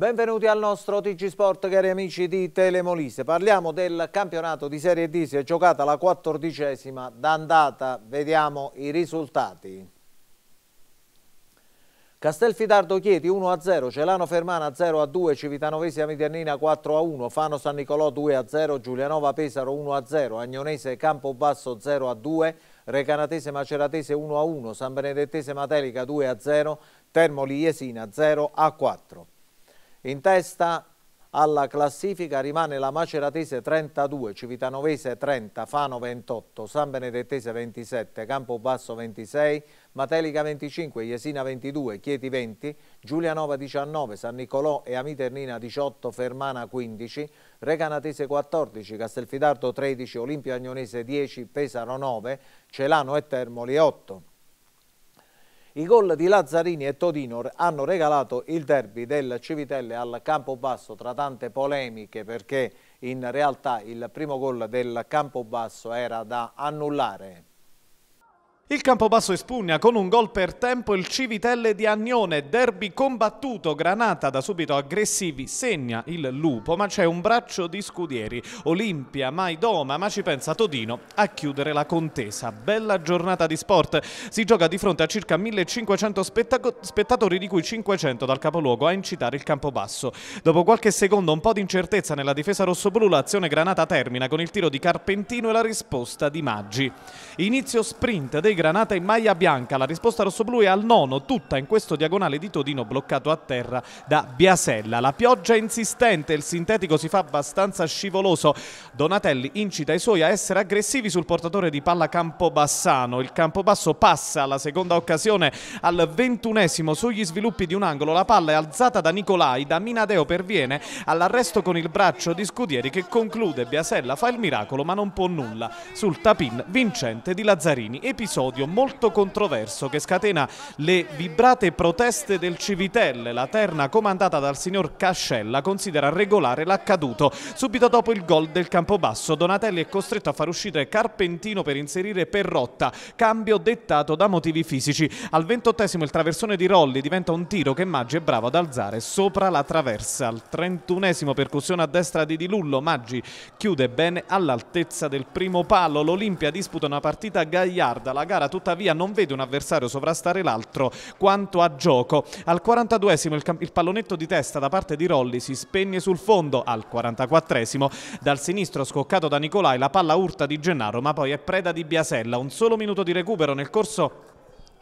Benvenuti al nostro TG Sport cari amici di Telemolise. Parliamo del campionato di Serie D, si è giocata la quattordicesima d'andata, vediamo i risultati. Castelfidardo Chieti 1-0, Celano Fermana 0-2, Civitanovese Amiternina 4-1, Fano San Nicolò 2-0, Giulianova Pesaro 1-0, Agnonese Campobasso 0-2, Recanatese Maceratese 1-1, San Benedettese Matelica 2-0, Termoli Jesina 0-4. In testa alla classifica rimane la Maceratese 32, Civitanovese 30, Fano 28, San Benedettese 27, Campobasso 26, Matelica 25, Jesina 22, Chieti 20, Giulianova 19, San Nicolò e Amiternina 18, Fermana 15, Recanatese 14, Castelfidardo 13, Olimpia Agnonese 10, Pesaro 9, Celano e Termoli 8. I gol di Lazzarini e Todino hanno regalato il derby del Civitelle al Campobasso tra tante polemiche perché in realtà il primo gol del Campobasso era da annullare il Campobasso espugna con un gol per tempo il Civitelle di Agnone, derby combattuto, Granata da subito aggressivi, segna il Lupo, ma c'è un braccio di scudieri, Olimpia, Maidoma, ma ci pensa Todino a chiudere la contesa. Bella giornata di sport, si gioca di fronte a circa 1500 spettatori di cui 500 dal capoluogo a incitare il Campobasso. Dopo qualche secondo un po' di incertezza nella difesa rossoblu, l'azione Granata termina con il tiro di Carpentino e la risposta di Maggi. Inizio sprint dei granata in maglia bianca. La risposta rossoblu è al nono, tutta in questo diagonale di Todino bloccato a terra da Biasella. La pioggia è insistente, il sintetico si fa abbastanza scivoloso. Donatelli incita i suoi a essere aggressivi sul portatore di palla Campobassano. Il Campobasso passa alla seconda occasione al ventunesimo sugli sviluppi di un angolo. La palla è alzata da Nicolai, da Minadeo perviene all'arresto con il braccio di Scudieri che conclude. Biasella fa il miracolo ma non può nulla sul tapin vincente di Lazzarini. Episodio episodio molto controverso che scatena le vibrate proteste del Civitelle. La terna comandata dal signor Cascella considera regolare l'accaduto. Subito dopo il gol del Campobasso, Donatelli è costretto a far uscire Carpentino per inserire Perrotta, cambio dettato da motivi fisici. Al ventottesimo il traversone di Rolli diventa un tiro che Maggi è bravo ad alzare sopra la traversa. Al trentunesimo percussione a destra di Di Lullo, Maggi chiude bene all'altezza del primo palo. L'Olimpia disputa una partita gagliarda, la gara gara, tuttavia non vede un avversario sovrastare l'altro quanto a gioco. Al 42esimo il, il pallonetto di testa da parte di Rolli si spegne sul fondo, al 44esimo dal sinistro scoccato da Nicolai la palla urta di Gennaro ma poi è preda di Biasella, un solo minuto di recupero nel corso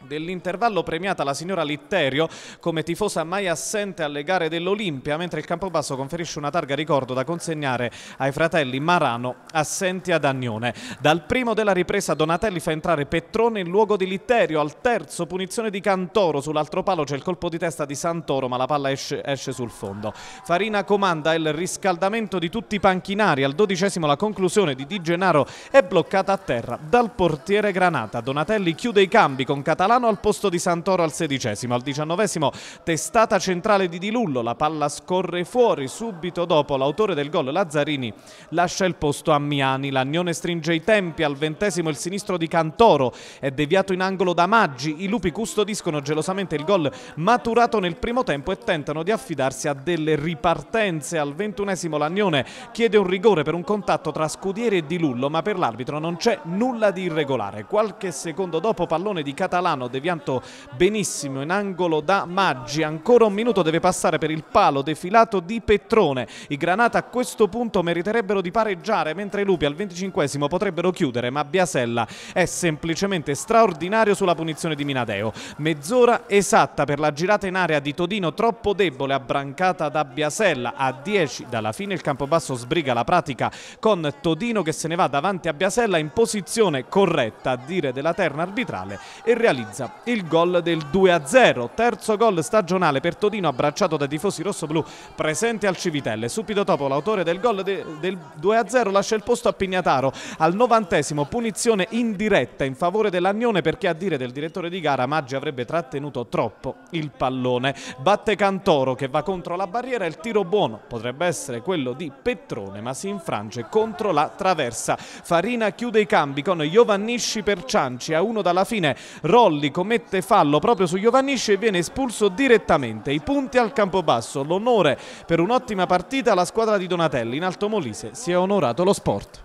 dell'intervallo premiata la signora Litterio come tifosa mai assente alle gare dell'Olimpia, mentre il Campobasso conferisce una targa ricordo da consegnare ai fratelli Marano assenti ad Agnone. Dal primo della ripresa Donatelli fa entrare Petrone in luogo di Litterio, al terzo punizione di Cantoro, sull'altro palo c'è il colpo di testa di Santoro ma la palla esce, esce sul fondo. Farina comanda il riscaldamento di tutti i panchinari, al dodicesimo la conclusione di Di Gennaro è bloccata a terra dal portiere Granata. Donatelli chiude i cambi con Catalano Catalano al posto di Santoro al sedicesimo, al diciannovesimo testata centrale di Di Lullo, la palla scorre fuori, subito dopo l'autore del gol Lazzarini lascia il posto a Miani, l'Agnone stringe i tempi, al ventesimo il sinistro di Cantoro è deviato in angolo da Maggi, i lupi custodiscono gelosamente il gol maturato nel primo tempo e tentano di affidarsi a delle ripartenze, al ventunesimo l'Agnone chiede un rigore per un contatto tra Scudieri e Di Lullo ma per l'arbitro non c'è nulla di irregolare, qualche secondo dopo pallone di Catalano Romano deviato benissimo in angolo da Maggi ancora un minuto deve passare per il palo defilato di Petrone i Granata a questo punto meriterebbero di pareggiare mentre i Lupi al 25 potrebbero chiudere ma Biasella è semplicemente straordinario sulla punizione di Minadeo mezz'ora esatta per la girata in area di Todino troppo debole abbrancata da Biasella a 10 dalla fine il Campobasso sbriga la pratica con Todino che se ne va davanti a Biasella in posizione corretta a dire della terna arbitrale e realizza realizza il gol del 2-0, terzo gol stagionale per Todino abbracciato dai tifosi rossoblù presenti al Civitelle. Subito dopo l'autore del gol de del 2-0 lascia il posto a Pignataro. Al novantesimo punizione indiretta in favore dell'Agnone perché a dire del direttore di gara Maggi avrebbe trattenuto troppo il pallone. Batte Cantoro che va contro la barriera, il tiro buono potrebbe essere quello di Petrone ma si infrange contro la traversa. Farina chiude i cambi con Giovannisci per Cianci a uno dalla fine, Rolli Colli commette fallo proprio su Giovannisce e viene espulso direttamente. I punti al campo basso, l'onore per un'ottima partita alla squadra di Donatelli. In Alto Molise si è onorato lo sport.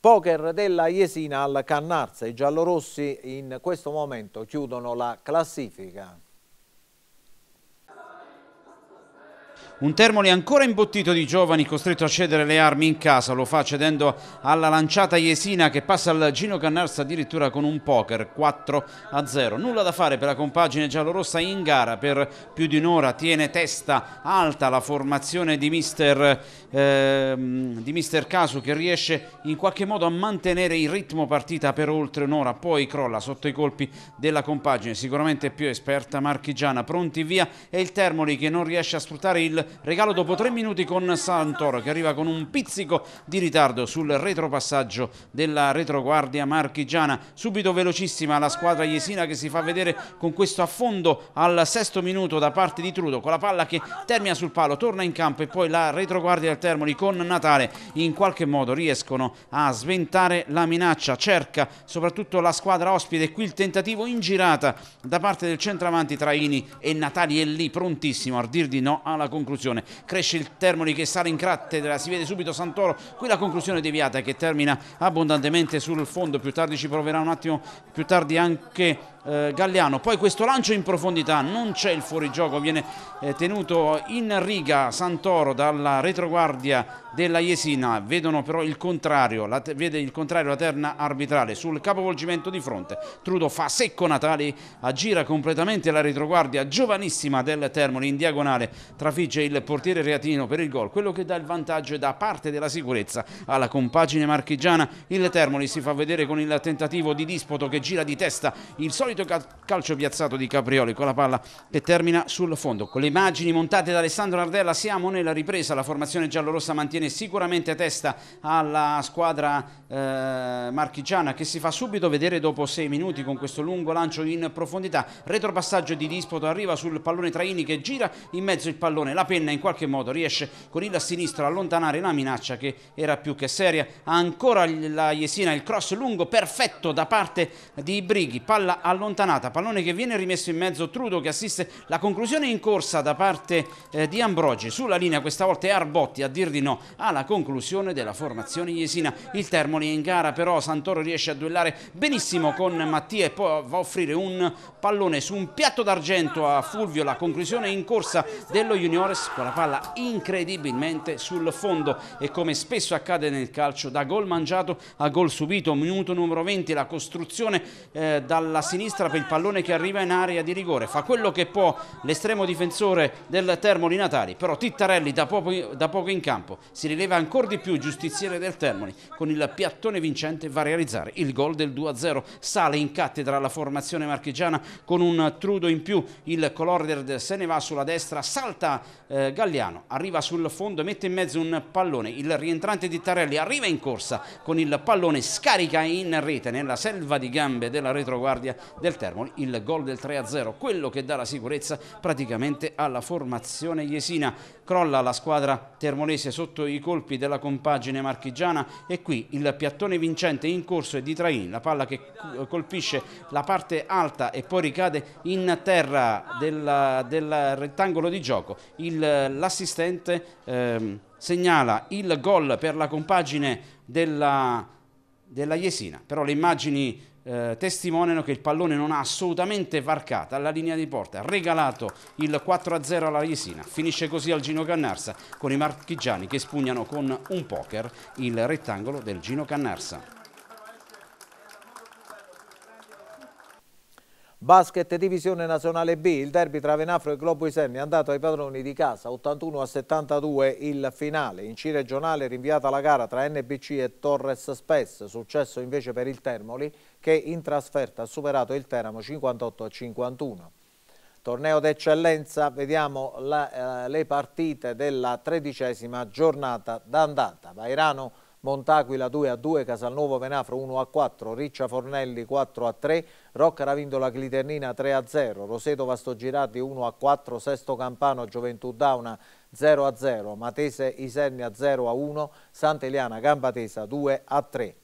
Poker della Iesina al Cannarza, i giallorossi in questo momento chiudono la classifica. Un Termoli ancora imbottito di giovani costretto a cedere le armi in casa, lo fa cedendo alla lanciata Iesina che passa al Gino Cannarsa addirittura con un poker 4 a 0. Nulla da fare per la compagine giallorossa in gara, per più di un'ora tiene testa alta la formazione di mister, eh, di mister Casu che riesce in qualche modo a mantenere il ritmo partita per oltre un'ora, poi crolla sotto i colpi della compagine sicuramente più esperta marchigiana, pronti via e il Termoli che non riesce a sfruttare il regalo dopo tre minuti con Santoro che arriva con un pizzico di ritardo sul retropassaggio della retroguardia marchigiana. Subito velocissima la squadra Iesina che si fa vedere con questo affondo al sesto minuto da parte di Trudo con la palla che termina sul palo, torna in campo e poi la retroguardia del Termoli con Natale in qualche modo riescono a sventare la minaccia, cerca soprattutto la squadra ospite qui il tentativo in girata da parte del centravanti Traini e Natali è lì prontissimo a dir di no alla conclusione conclusione cresce il Termoli che sale in cattedra si vede subito Santoro qui la conclusione deviata che termina abbondantemente sul fondo più tardi ci proverà un attimo più tardi anche eh, Galliano, poi questo lancio in profondità, non c'è il fuorigioco, viene eh, tenuto in riga Santoro dalla retroguardia della Jesina, vedono però il contrario, la, vede il contrario la terna arbitrale sul capovolgimento di fronte, Trudo fa secco Natali, aggira completamente la retroguardia giovanissima del Termoli in diagonale, trafigge il portiere Reatino per il gol, quello che dà il vantaggio è da parte della sicurezza alla compagine marchigiana, il Termoli si fa vedere con il tentativo di dispoto che gira di testa il solito solito calcio piazzato di Caprioli con la palla che termina sul fondo. Con le immagini montate da Alessandro Nardella siamo nella ripresa, la formazione giallorossa mantiene sicuramente testa alla squadra eh, marchigiana che si fa subito vedere dopo sei minuti con questo lungo lancio in profondità. Retropassaggio di disputo arriva sul pallone Traini che gira in mezzo il pallone, la penna in qualche modo riesce con il sinistro a allontanare la minaccia che era più che seria. Ancora la Jesina, il cross lungo perfetto da parte di Brighi, palla all'ombra allontanata, pallone che viene rimesso in mezzo, Trudo che assiste la conclusione in corsa da parte eh, di Ambrogi, sulla linea questa volta è Arbotti a dir di no alla conclusione della formazione Iesina, il Termoli è in gara però Santoro riesce a duellare benissimo con Mattia e poi va a offrire un pallone su un piatto d'argento a Fulvio, la conclusione in corsa dello Juniores con la palla incredibilmente sul fondo e come spesso accade nel calcio da gol mangiato a gol subito, minuto numero 20 la costruzione eh, dalla sinistra sinistra per il pallone che arriva in area di rigore, fa quello che può l'estremo difensore del Termoli Natali, però Tittarelli da poco, da poco in campo si rileva ancora di più giustiziere del Termoli, con il piattone vincente va a realizzare il gol del 2-0, sale in cattedra la formazione marchigiana con un trudo in più, il Colorder se ne va sulla destra, salta eh, Galliano, arriva sul fondo, mette in mezzo un pallone, il rientrante Tittarelli arriva in corsa con il pallone, scarica in rete nella selva di gambe della retroguardia del Termoli, il gol del 3-0, quello che dà la sicurezza praticamente alla formazione Iesina. Crolla la squadra termolese sotto i colpi della compagine marchigiana e qui il piattone vincente in corso è di Train, la palla che colpisce la parte alta e poi ricade in terra del, del rettangolo di gioco. L'assistente ehm, segnala il gol per la compagine della, della Iesina, però le immagini eh, testimoniano che il pallone non ha assolutamente varcato alla linea di porta, ha regalato il 4-0 alla Jesina, finisce così al Gino Cannarsa con i marchigiani che spugnano con un poker il rettangolo del Gino Cannarsa. Basket Divisione Nazionale B, il derby tra Venafro e Globo Iserni è andato ai padroni di casa, 81 a 72 il finale. In C regionale rinviata la gara tra NBC e Torres Spess, successo invece per il Termoli che in trasferta ha superato il Teramo 58 a 51. Torneo d'eccellenza, vediamo la, eh, le partite della tredicesima giornata d'andata. Vairano Montaquila 2 a 2, Casalnuovo Venafro 1 a 4, Riccia Fornelli 4 a 3, Rocca Ravindola Cliternina 3 a 0, Roseto Vastogirati 1 a 4, Sesto Campano Gioventù Dauna 0 a 0, Matese Isernia 0 a 1, Sant'Eliana Gambatesa 2 a 3.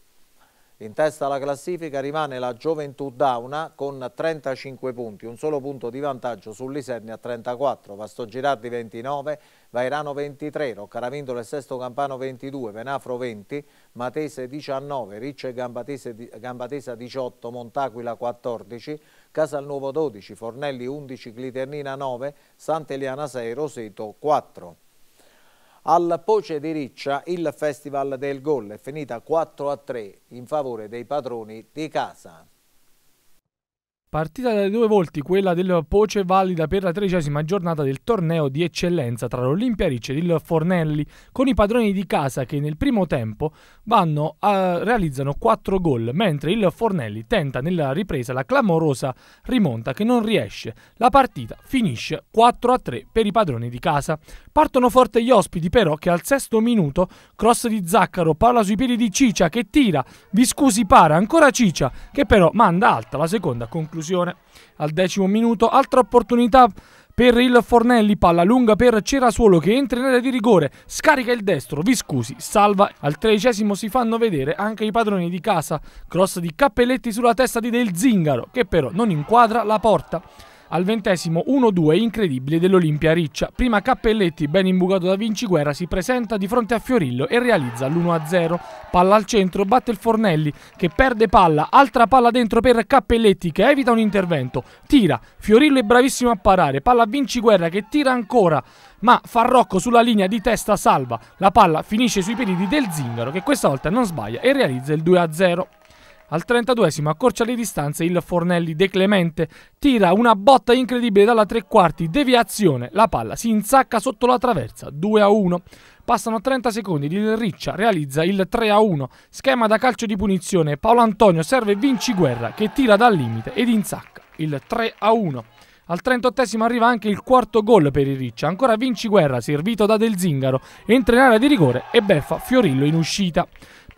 In testa alla classifica rimane la Gioventù Dauna con 35 punti, un solo punto di vantaggio sull'Isernia a 34, Vastogirardi 29, Vairano 23, Roccaravindolo e Sesto Campano 22, Venafro 20, Matese 19, Ricce e Gambatesa 18, Montaquila 14, Casalnuovo 12, Fornelli 11, Cliternina 9, Sant'Eliana 6, Roseto 4. Al Poce di Riccia il Festival del Gol è finita 4 a 3 in favore dei padroni di casa. Partita dalle due volti, quella del Poce valida per la tredicesima giornata del torneo di eccellenza tra l'Olimpia Ricci ed il Fornelli, con i padroni di casa che nel primo tempo vanno a, realizzano 4 gol, mentre il Fornelli tenta nella ripresa la clamorosa rimonta che non riesce. La partita finisce 4 a 3 per i padroni di casa. Partono forte gli ospiti però che al sesto minuto cross di Zaccaro, palla sui piedi di Ciccia che tira, vi scusi para, ancora Ciccia che però manda alta la seconda conclusione conclusione al decimo minuto. Altra opportunità per il Fornelli, palla lunga per Cerasuolo che entra in area di rigore, scarica il destro, Viscusi salva. Al tredicesimo si fanno vedere anche i padroni di casa, cross di Cappelletti sulla testa di Del Zingaro che però non inquadra la porta al ventesimo 1-2 incredibile dell'Olimpia Riccia. Prima Cappelletti, ben imbucato da Vinci Guerra, si presenta di fronte a Fiorillo e realizza l'1-0. Palla al centro, batte il Fornelli che perde palla, altra palla dentro per Cappelletti che evita un intervento, tira, Fiorillo è bravissimo a parare, palla a Vinci Guerra che tira ancora, ma Farrocco sulla linea di testa salva, la palla finisce sui piedi del Zingaro che questa volta non sbaglia e realizza il 2-0. Al 32esimo accorcia le distanze il Fornelli De Clemente, tira una botta incredibile dalla tre quarti, deviazione, la palla si insacca sotto la traversa, 2 a 1. Passano 30 secondi, il Riccia realizza il 3 a 1, schema da calcio di punizione, Paolo Antonio serve Vinci Guerra che tira dal limite ed insacca il 3 a 1. Al 38 arriva anche il quarto gol per il Riccia, ancora Vinci Guerra servito da Del Zingaro, entra in area di rigore e beffa Fiorillo in uscita.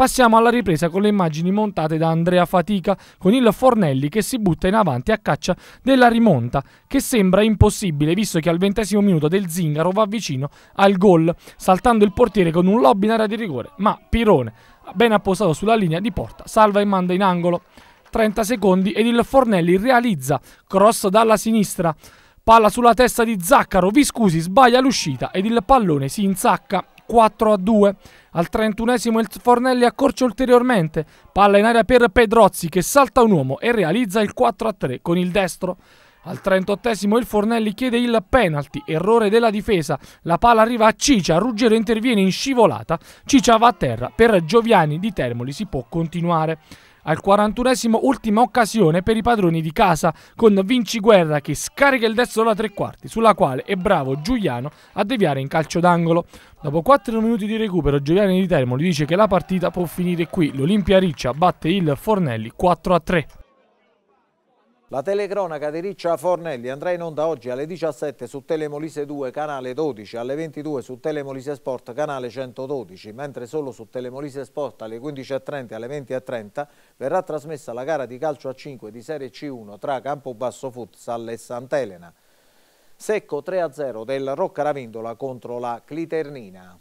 Passiamo alla ripresa con le immagini montate da Andrea Fatica con il Fornelli che si butta in avanti a caccia della rimonta che sembra impossibile visto che al ventesimo minuto del Zingaro va vicino al gol saltando il portiere con un lobby in area di rigore ma Pirone ben appostato sulla linea di porta salva e manda in angolo 30 secondi ed il Fornelli realizza cross dalla sinistra Palla sulla testa di Zaccaro, Viscusi sbaglia l'uscita ed il pallone si insacca. 4 a 2. Al 31esimo il Fornelli accorcia ulteriormente, palla in aria per Pedrozzi che salta un uomo e realizza il 4 a 3 con il destro. Al 38esimo il Fornelli chiede il penalty, errore della difesa, la palla arriva a Ciccia, Ruggero interviene in scivolata, Ciccia va a terra, per Gioviani di Termoli si può continuare al 41 esimo ultima occasione per i padroni di casa con Vinci Guerra che scarica il destro da tre quarti sulla quale è bravo Giuliano a deviare in calcio d'angolo. Dopo 4 minuti di recupero Giuliano di Termoli dice che la partita può finire qui, l'Olimpia Riccia batte il Fornelli 4 3. La telecronaca di Riccia Fornelli andrà in onda oggi alle 17 su Telemolise 2 canale 12, alle 22 su Telemolise Sport canale 112, mentre solo su Telemolise Sport alle 15.30 e alle 20.30 verrà trasmessa la gara di calcio a 5 di Serie C1 tra Campobasso Futsal e Sant'Elena. Secco 3-0 del Rocca Ravindola contro la Cliternina.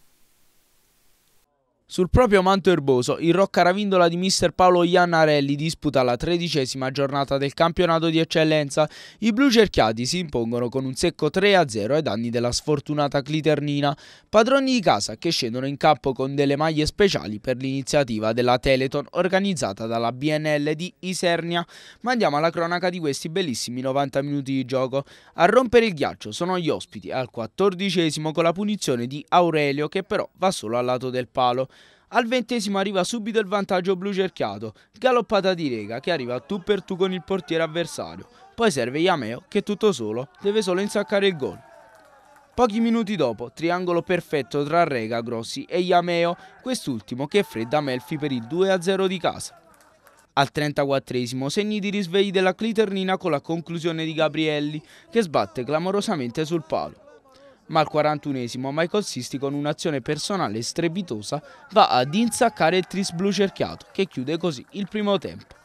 Sul proprio manto erboso, il Rocca Ravindola di mister Paolo Iannarelli disputa la tredicesima giornata del campionato di eccellenza. I blu cerchiati si impongono con un secco 3-0 ai danni della sfortunata Cliternina, padroni di casa che scendono in campo con delle maglie speciali per l'iniziativa della Teleton organizzata dalla BNL di Isernia. Ma andiamo alla cronaca di questi bellissimi 90 minuti di gioco. A rompere il ghiaccio sono gli ospiti al quattordicesimo con la punizione di Aurelio che però va solo al lato del palo. Al ventesimo arriva subito il vantaggio blu cerchiato, galoppata di Rega che arriva tu per tu con il portiere avversario. Poi serve Yameo che tutto solo deve solo insaccare il gol. Pochi minuti dopo, triangolo perfetto tra Rega, Grossi e Yameo, quest'ultimo che fredda Melfi per il 2-0 di casa. Al 34esimo segni di risvegli della Cliternina con la conclusione di Gabrielli che sbatte clamorosamente sul palo ma al 41esimo Michael Sisti con un'azione personale strepitosa va ad insaccare il tris blu cerchiato che chiude così il primo tempo.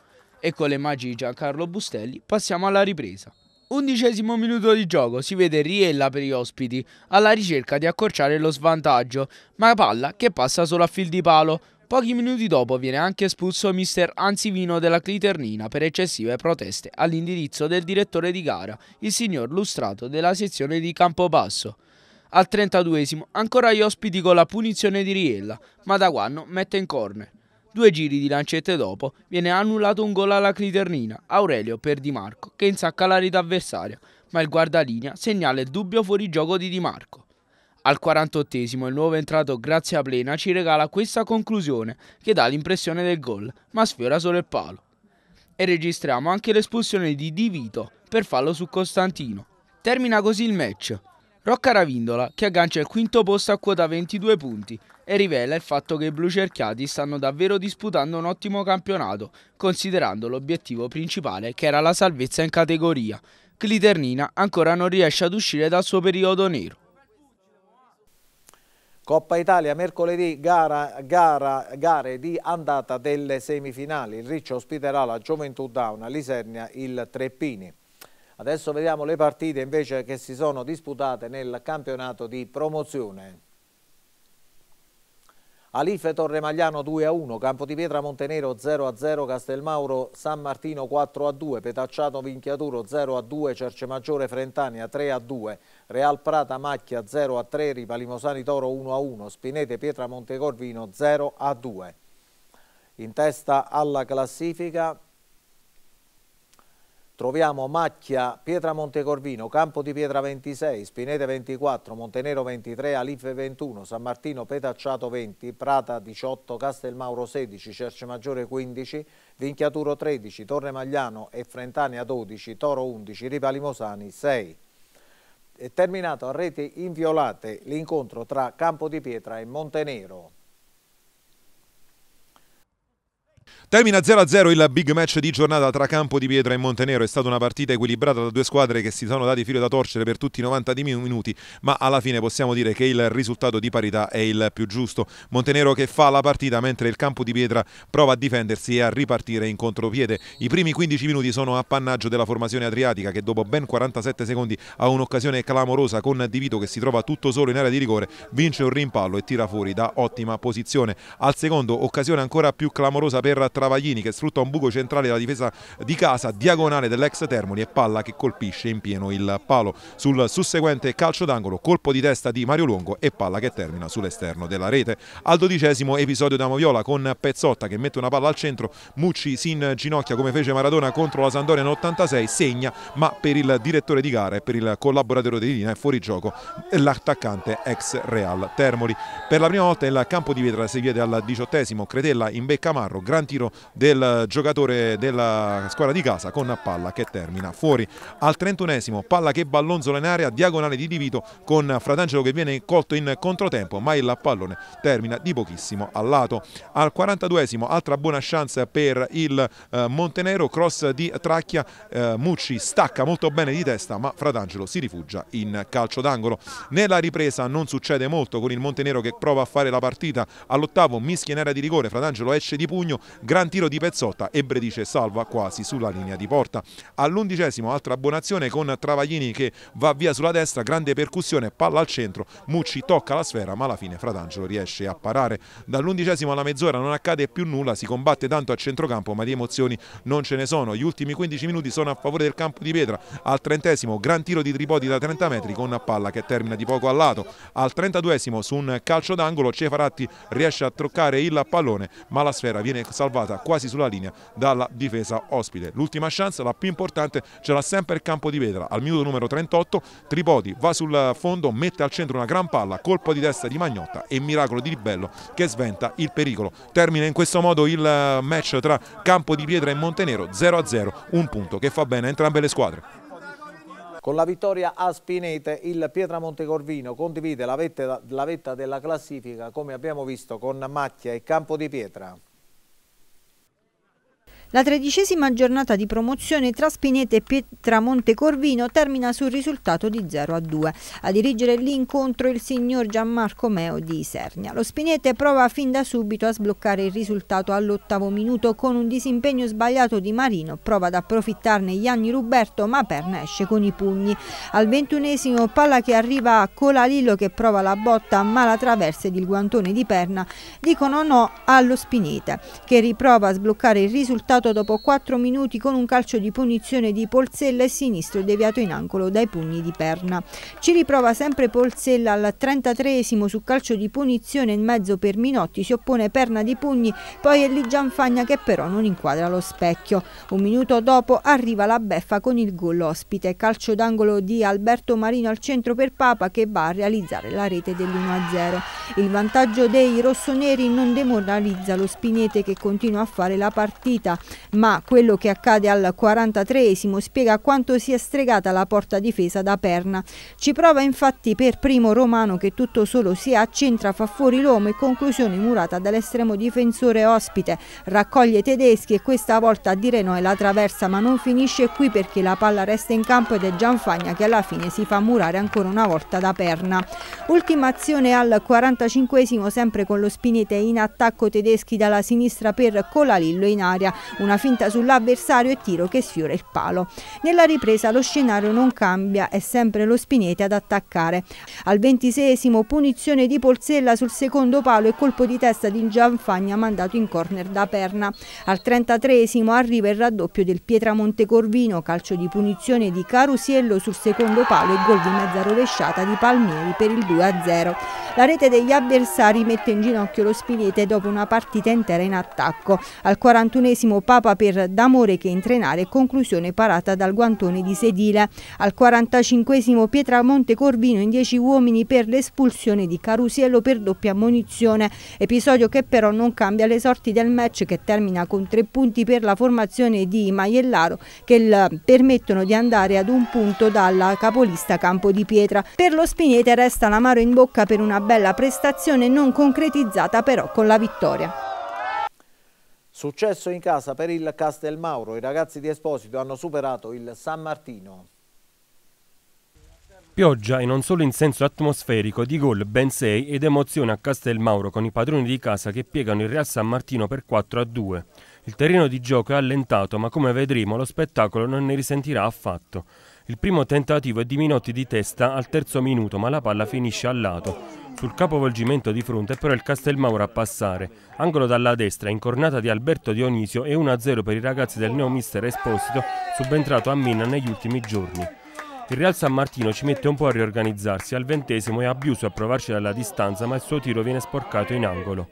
E con le magie di Giancarlo Bustelli passiamo alla ripresa. Undicesimo minuto di gioco, si vede Riella per gli ospiti, alla ricerca di accorciare lo svantaggio, ma palla che passa solo a fil di palo. Pochi minuti dopo viene anche espulso mister Anzivino della Cliternina per eccessive proteste all'indirizzo del direttore di gara, il signor Lustrato della sezione di Campobasso. Al 32 esimo ancora gli ospiti con la punizione di Riella, ma da quando mette in corner. Due giri di lancette dopo viene annullato un gol alla Criternina, Aurelio per Di Marco, che insacca la rete avversaria, ma il guardalinea segnala il dubbio fuorigioco di Di Marco. Al 48 esimo il nuovo entrato Grazia Plena ci regala questa conclusione che dà l'impressione del gol, ma sfiora solo il palo. E registriamo anche l'espulsione di Di Vito per fallo su Costantino. Termina così il match. Rocca Ravindola che aggancia il quinto posto a quota 22 punti e rivela il fatto che i blucerchiati stanno davvero disputando un ottimo campionato, considerando l'obiettivo principale che era la salvezza in categoria. Cliternina ancora non riesce ad uscire dal suo periodo nero. Coppa Italia, mercoledì gara, gara, gare di andata delle semifinali. Il Riccio ospiterà la Gioventù Dauna, Lisernia, il Treppini. Adesso vediamo le partite invece che si sono disputate nel campionato di promozione. Alife Torremagliano 2 a 1, Campo di Pietra Montenero 0 a 0, Castelmauro San Martino 4 a 2, Petacciato Vinchiaturo 0 a 2, Cercemaggiore Frentania 3 a 2, Real Prata Macchia 0 a 3, Ripalimosani Toro 1 a 1, Spinete Pietra Montecorvino 0 a 2. In testa alla classifica Troviamo Macchia, Pietra Montecorvino, Campo di Pietra 26, Spinete 24, Montenero 23, Alife 21, San Martino Petacciato 20, Prata 18, Castelmauro 16, Cercemaggiore 15, Vinchiaturo 13, Torre Magliano e Frentania 12, Toro 11, Riva Limosani 6. È terminato a reti inviolate l'incontro tra Campo di Pietra e Montenero. Termina 0-0 il big match di giornata tra Campo di Pietra e Montenero. È stata una partita equilibrata da due squadre che si sono dati filo da torcere per tutti i 90 minuti, ma alla fine possiamo dire che il risultato di parità è il più giusto. Montenero che fa la partita mentre il Campo di Pietra prova a difendersi e a ripartire in contropiede. I primi 15 minuti sono appannaggio della formazione adriatica che dopo ben 47 secondi ha un'occasione clamorosa con Di Vito che si trova tutto solo in area di rigore, vince un rimpallo e tira fuori da ottima posizione. Al secondo occasione ancora più clamorosa per Travaglini che sfrutta un buco centrale della difesa di casa, diagonale dell'ex Termoli e palla che colpisce in pieno il palo. Sul susseguente calcio d'angolo, colpo di testa di Mario Longo e palla che termina sull'esterno della rete. Al dodicesimo episodio da Moviola con Pezzotta che mette una palla al centro, Mucci si inginocchia come fece Maradona contro la Sandoria nell'86, segna ma per il direttore di gara e per il collaboratore di linea è fuori gioco l'attaccante ex Real Termoli. Per la prima volta il campo di vetra si vede al diciottesimo, Cretella in beccamarro, gran tiro tiro del giocatore della squadra di casa con palla che termina fuori al 31esimo palla che ballonzola in area diagonale di Divito con Fratangelo che viene colto in controtempo ma il pallone termina di pochissimo al lato al 42esimo altra buona chance per il eh, Montenero cross di Tracchia eh, Mucci stacca molto bene di testa ma Fratangelo si rifugia in calcio d'angolo nella ripresa non succede molto con il Montenero che prova a fare la partita all'ottavo mischia in area di rigore Fratangelo esce di pugno Gran tiro di Pezzotta, e Bredice salva quasi sulla linea di porta. All'undicesimo altra buonazione con Travaglini che va via sulla destra, grande percussione, palla al centro, Mucci tocca la sfera ma alla fine Fratangelo riesce a parare. Dall'undicesimo alla mezz'ora non accade più nulla, si combatte tanto a centrocampo ma di emozioni non ce ne sono. Gli ultimi 15 minuti sono a favore del campo di Pietra. Al trentesimo gran tiro di Tripodi da 30 metri con palla che termina di poco al lato. Al trentaduesimo su un calcio d'angolo Cefaratti riesce a troccare il pallone ma la sfera viene salvata scivolata quasi sulla linea dalla difesa ospite. L'ultima chance, la più importante, ce l'ha sempre il campo di Vetra. Al minuto numero 38 Tripodi va sul fondo, mette al centro una gran palla, colpo di testa di Magnotta e miracolo di Ribello che sventa il pericolo. Termina in questo modo il eh, match tra Campo di Pietra e Montenero 0-0, un punto che fa bene a entrambe le squadre. Con la vittoria a Spinete il Pietra Montecorvino condivide la vetta, la vetta della classifica come abbiamo visto con Macchia e Campo di Pietra. La tredicesima giornata di promozione tra Spinete e Pietramonte Corvino termina sul risultato di 0 a 2. A dirigere l'incontro il signor Gianmarco Meo di Isernia. Lo Spinete prova fin da subito a sbloccare il risultato all'ottavo minuto con un disimpegno sbagliato di Marino, prova ad approfittarne Gianni Ruberto ma Perna esce con i pugni. Al ventunesimo palla che arriva a Colalillo che prova la botta ma la traversa ed il guantone di Perna dicono no allo Spinete che riprova a sbloccare il risultato recuperato dopo 4 minuti con un calcio di punizione di Polzella e sinistro deviato in angolo dai pugni di Perna. Ci riprova sempre Polzella al 33esimo su calcio di punizione in mezzo per Minotti, si oppone Perna di pugni, poi è lì Gianfagna che però non inquadra lo specchio. Un minuto dopo arriva la beffa con il gol ospite, calcio d'angolo di Alberto Marino al centro per Papa che va a realizzare la rete dell'1-0. Il vantaggio dei rossoneri non demoralizza lo Spinete che continua a fare la partita ma quello che accade al 43esimo spiega quanto sia stregata la porta difesa da Perna. Ci prova infatti per primo Romano che tutto solo si accentra, fa fuori l'uomo e conclusione murata dall'estremo difensore ospite. Raccoglie tedeschi e questa volta a dire no è la traversa ma non finisce qui perché la palla resta in campo ed è Gianfagna che alla fine si fa murare ancora una volta da Perna. Ultima azione al 45esimo sempre con lo Spinete in attacco tedeschi dalla sinistra per Colalillo in aria una finta sull'avversario e tiro che sfiora il palo. Nella ripresa lo scenario non cambia, è sempre lo Spinete ad attaccare. Al ventisesimo punizione di Polsella sul secondo palo e colpo di testa di Gianfagna mandato in corner da Perna. Al trentatreesimo arriva il raddoppio del Pietramonte Corvino, calcio di punizione di Carusiello sul secondo palo e gol di mezza rovesciata di Palmieri per il 2-0. La rete degli avversari mette in ginocchio lo Spinete dopo una partita intera in attacco. Al quarantunesimo Papa per D'amore che entrenare, conclusione parata dal guantone di Sedile. Al 45 Pietramonte Corvino in 10 uomini per l'espulsione di Carusiello per doppia munizione, episodio che però non cambia le sorti del match che termina con tre punti per la formazione di Maiellaro che permettono di andare ad un punto dalla capolista Campo di Pietra. Per lo Spinete resta l'amaro in bocca per una bella prestazione non concretizzata però con la vittoria. Successo in casa per il Castel Mauro, i ragazzi di Esposito hanno superato il San Martino. Pioggia e non solo in senso atmosferico, di gol ben 6 ed emozione a Castel Mauro con i padroni di casa che piegano il Real San Martino per 4 a 2. Il terreno di gioco è allentato ma come vedremo lo spettacolo non ne risentirà affatto. Il primo tentativo è di Minotti di testa al terzo minuto ma la palla finisce al lato. Sul capovolgimento di fronte è però il Castelmauro a passare, angolo dalla destra, incornata di Alberto Dionisio e 1-0 per i ragazzi del neo mister Esposito, subentrato a Mina negli ultimi giorni. Il Real San Martino ci mette un po' a riorganizzarsi, al ventesimo è Abiuso a provarci dalla distanza ma il suo tiro viene sporcato in angolo.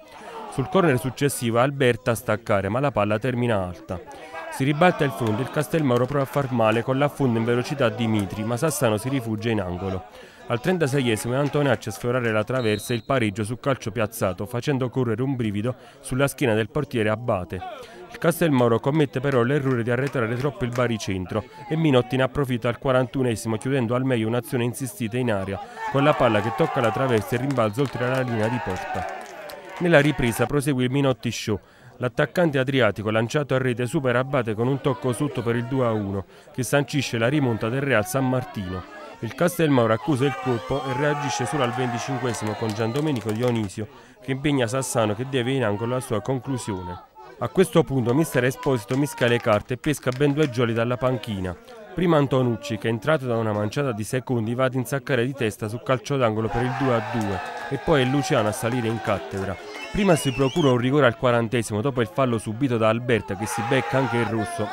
Sul corner successivo Alberta a staccare ma la palla termina alta. Si ribalta il fondo, il Castelmauro prova a far male con l'affondo in velocità Dimitri, ma Sassano si rifugia in angolo. Al 36esimo è Antonacci a sfiorare la traversa e il pareggio su calcio piazzato facendo correre un brivido sulla schiena del portiere Abate. Il Castelmoro commette però l'errore di arretrare troppo il baricentro e Minotti ne approfitta al 41esimo chiudendo al meglio un'azione insistita in aria con la palla che tocca la traversa e rimbalza oltre la linea di porta. Nella ripresa prosegue il Minotti Show L'attaccante adriatico lanciato a rete supera Abate con un tocco sotto per il 2-1 che sancisce la rimonta del Real San Martino. Il Castelmauro accusa il colpo e reagisce solo al 25 con Giandomenico Dionisio che impegna Sassano che deve in angolo la sua conclusione. A questo punto mister Esposito mischia le carte e pesca ben due gioli dalla panchina. Prima Antonucci che entrato da una manciata di secondi va ad insaccare di testa sul calcio d'angolo per il 2 a 2 e poi è Luciano a salire in cattedra. Prima si procura un rigore al quarantesimo dopo il fallo subito da Alberta che si becca anche il rosso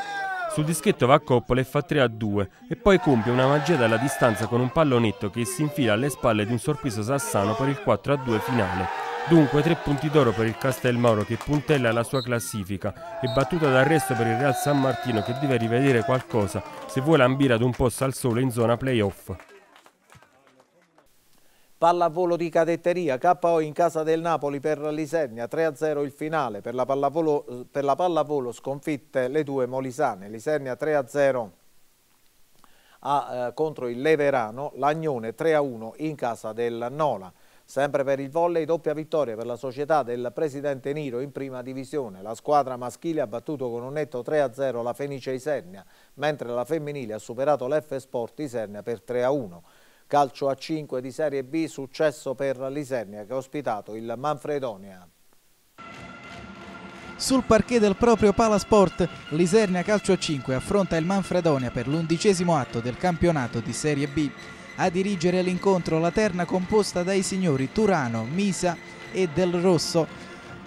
sul dischetto va a coppola e fa 3 a 2 e poi compie una magia dalla distanza con un pallonetto che si infila alle spalle di un sorpreso Sassano per il 4 a 2 finale. Dunque 3 punti d'oro per il Castelmauro che puntella la sua classifica e battuta d'arresto per il Real San Martino che deve rivedere qualcosa se vuole ambire ad un posto al sole in zona playoff. Pallavolo di cadetteria, KO in casa del Napoli per l'Isernia, 3-0 il finale, per la, pallavolo, per la pallavolo sconfitte le due molisane, l'Isernia 3-0 eh, contro il Leverano, l'Agnone 3-1 in casa del Nola. Sempre per il volley, doppia vittoria per la società del presidente Niro in prima divisione. La squadra maschile ha battuto con un netto 3-0 la Fenice Isernia, mentre la femminile ha superato l'F Sport Isernia per 3-1. Calcio a 5 di Serie B, successo per l'Isernia che ha ospitato il Manfredonia. Sul parquet del proprio Palasport, l'Isernia Calcio a 5 affronta il Manfredonia per l'undicesimo atto del campionato di Serie B. A dirigere l'incontro la terna composta dai signori Turano, Misa e Del Rosso,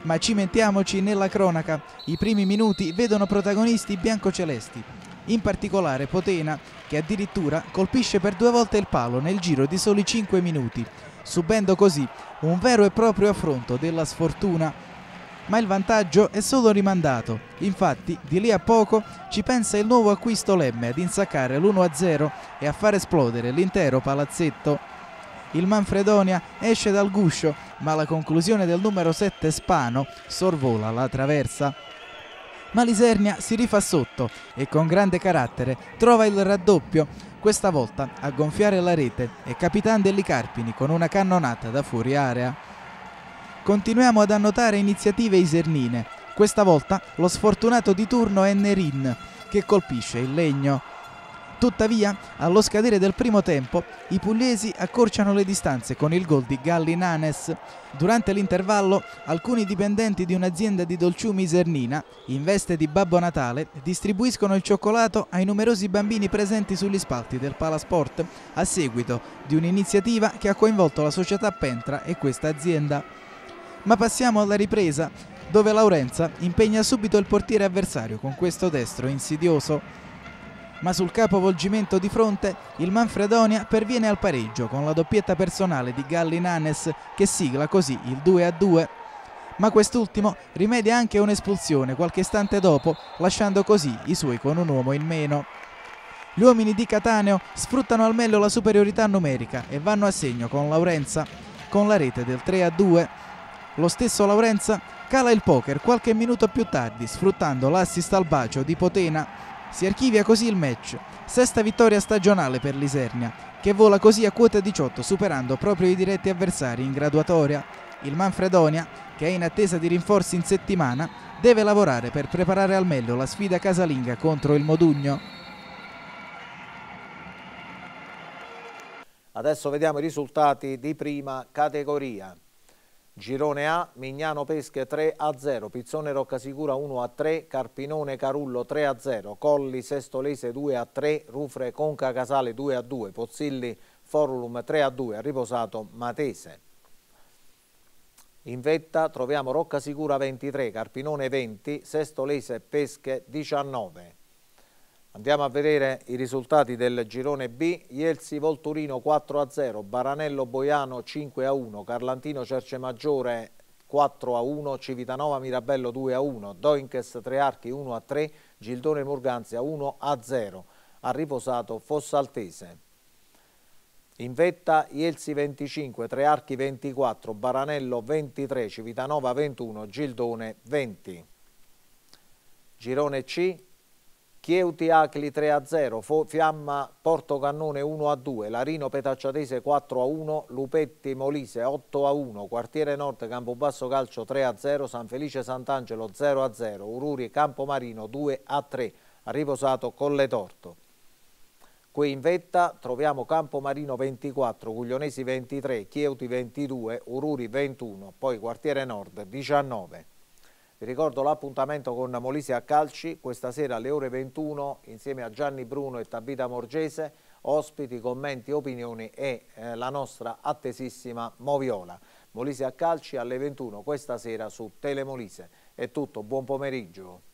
ma cimentiamoci nella cronaca. I primi minuti vedono protagonisti biancocelesti. In particolare Potena che addirittura colpisce per due volte il palo nel giro di soli 5 minuti, subendo così un vero e proprio affronto della sfortuna. Ma il vantaggio è solo rimandato, infatti di lì a poco ci pensa il nuovo acquisto Lemme ad insaccare l'1-0 e a far esplodere l'intero palazzetto. Il Manfredonia esce dal guscio, ma la conclusione del numero 7 Spano sorvola la traversa ma Lisernia si rifà sotto e con grande carattere trova il raddoppio, questa volta a gonfiare la rete e Capitan Delli Carpini con una cannonata da fuori area. Continuiamo ad annotare iniziative isernine, questa volta lo sfortunato di turno è Nerin che colpisce il legno. Tuttavia, allo scadere del primo tempo, i pugliesi accorciano le distanze con il gol di Galli Nanes. Durante l'intervallo, alcuni dipendenti di un'azienda di dolciumi Isernina, in veste di Babbo Natale, distribuiscono il cioccolato ai numerosi bambini presenti sugli spalti del Palasport, a seguito di un'iniziativa che ha coinvolto la società Pentra e questa azienda. Ma passiamo alla ripresa, dove Laurenza impegna subito il portiere avversario con questo destro insidioso ma sul capovolgimento di fronte il Manfredonia perviene al pareggio con la doppietta personale di Galli Nanes che sigla così il 2 a 2 ma quest'ultimo rimedia anche un'espulsione qualche istante dopo, lasciando così i suoi con un uomo in meno. Gli uomini di Cataneo sfruttano al meglio la superiorità numerica e vanno a segno con Laurenza, con la rete del 3 a 2. Lo stesso Laurenza cala il poker qualche minuto più tardi, sfruttando l'assist al bacio di Potena. Si archivia così il match, sesta vittoria stagionale per l'Isernia, che vola così a quota 18 superando proprio i diretti avversari in graduatoria. Il Manfredonia, che è in attesa di rinforzi in settimana, deve lavorare per preparare al meglio la sfida casalinga contro il Modugno. Adesso vediamo i risultati di prima categoria. Girone A, Mignano Pesche 3 a 0, Pizzone Roccasicura 1 a 3, Carpinone Carullo 3 a 0, Colli Sestolese 2 a 3, Rufre Conca Casale 2 a 2, Pozzilli Forum 3 a 2, riposato Matese. In vetta troviamo Roccasicura 23, Carpinone 20, Sestolese Pesche 19. Andiamo a vedere i risultati del girone B. Ielsi Volturino 4-0, a Baranello Boiano 5-1, a Carlantino Cercemaggiore 4-1, a Civitanova Mirabello 2-1, a Doinches Trearchi 1-3, a Gildone Morganzia 1-0, a Ha riposato Fossaltese. In vetta Ielsi 25, Trearchi 24, Baranello 23, Civitanova 21, Gildone 20. Girone C, Chieuti Acli 3 a 0, Fo Fiamma Porto Cannone 1 a 2, Larino Petacciatese 4 a 1, Lupetti Molise 8 a 1, Quartiere Nord Campobasso Calcio 3 a 0, San Felice Sant'Angelo 0 a 0, Ururi Campomarino 2 a 3, Riposato Colle Torto. Qui in vetta troviamo Campomarino 24, Guglionesi 23, Chieuti 22, Ururi 21, poi Quartiere Nord 19. Vi ricordo l'appuntamento con Molise a Calci questa sera alle ore 21 insieme a Gianni Bruno e Tabita Morgese, ospiti, commenti, opinioni e eh, la nostra attesissima Moviola. Molise a Calci alle 21 questa sera su Telemolise. È tutto, buon pomeriggio.